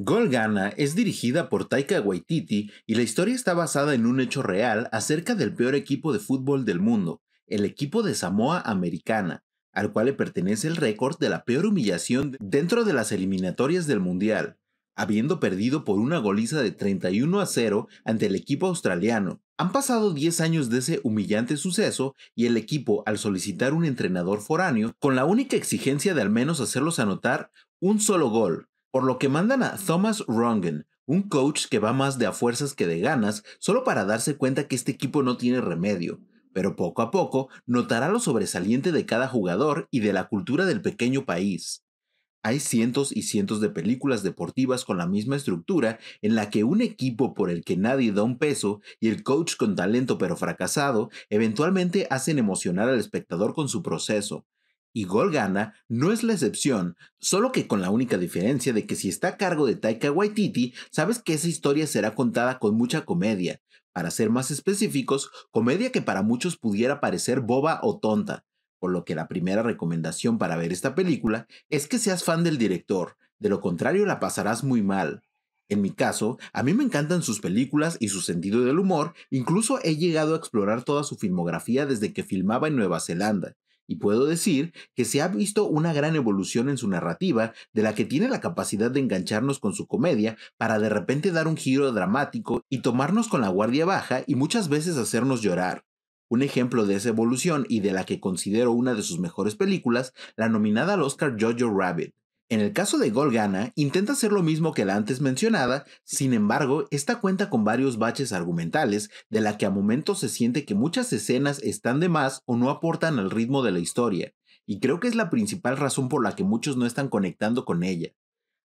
Golgana es dirigida por Taika Waititi y la historia está basada en un hecho real acerca del peor equipo de fútbol del mundo, el equipo de Samoa Americana, al cual le pertenece el récord de la peor humillación dentro de las eliminatorias del Mundial, habiendo perdido por una goliza de 31 a 0 ante el equipo australiano. Han pasado 10 años de ese humillante suceso y el equipo, al solicitar un entrenador foráneo, con la única exigencia de al menos hacerlos anotar un solo gol, por lo que mandan a Thomas Rongen, un coach que va más de a fuerzas que de ganas, solo para darse cuenta que este equipo no tiene remedio, pero poco a poco notará lo sobresaliente de cada jugador y de la cultura del pequeño país. Hay cientos y cientos de películas deportivas con la misma estructura en la que un equipo por el que nadie da un peso y el coach con talento pero fracasado eventualmente hacen emocionar al espectador con su proceso, y Golgana no es la excepción, solo que con la única diferencia de que si está a cargo de Taika Waititi, sabes que esa historia será contada con mucha comedia, para ser más específicos, comedia que para muchos pudiera parecer boba o tonta, por lo que la primera recomendación para ver esta película es que seas fan del director, de lo contrario la pasarás muy mal. En mi caso, a mí me encantan sus películas y su sentido del humor, incluso he llegado a explorar toda su filmografía desde que filmaba en Nueva Zelanda, y puedo decir que se ha visto una gran evolución en su narrativa, de la que tiene la capacidad de engancharnos con su comedia para de repente dar un giro dramático y tomarnos con la guardia baja y muchas veces hacernos llorar. Un ejemplo de esa evolución y de la que considero una de sus mejores películas, la nominada al Oscar Jojo Rabbit, en el caso de Golgana, intenta hacer lo mismo que la antes mencionada, sin embargo, esta cuenta con varios baches argumentales, de la que a momentos se siente que muchas escenas están de más o no aportan al ritmo de la historia, y creo que es la principal razón por la que muchos no están conectando con ella.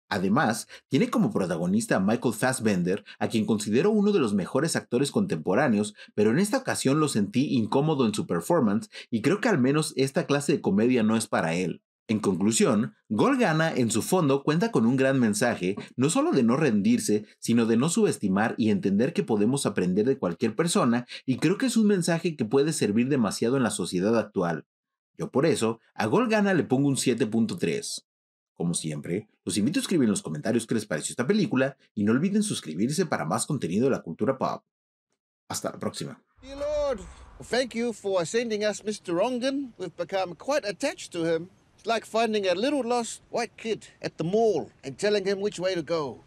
Además, tiene como protagonista a Michael Fassbender, a quien considero uno de los mejores actores contemporáneos, pero en esta ocasión lo sentí incómodo en su performance y creo que al menos esta clase de comedia no es para él. En conclusión, Golgana en su fondo cuenta con un gran mensaje, no solo de no rendirse, sino de no subestimar y entender que podemos aprender de cualquier persona, y creo que es un mensaje que puede servir demasiado en la sociedad actual. Yo por eso, a Golgana le pongo un 7.3. Como siempre, los invito a escribir en los comentarios qué les pareció esta película y no olviden suscribirse para más contenido de la cultura pop. Hasta la próxima. It's like finding a little lost white kid at the mall and telling him which way to go.